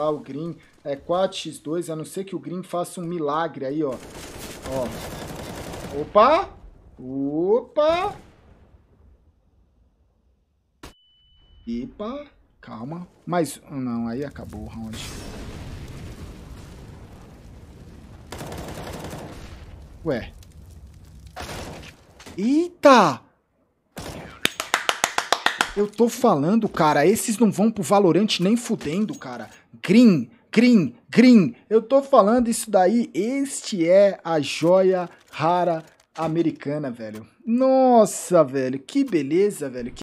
o green é 4x2, a não ser que o green faça um milagre aí, ó. Ó. Opa! Opa! Epa! Calma. mas Não, aí acabou o round. Ué. Eita! Eu tô falando, cara, esses não vão pro Valorante nem fudendo, cara. Green, Green, Green. Eu tô falando isso daí. Este é a joia rara americana, velho. Nossa, velho, que beleza, velho.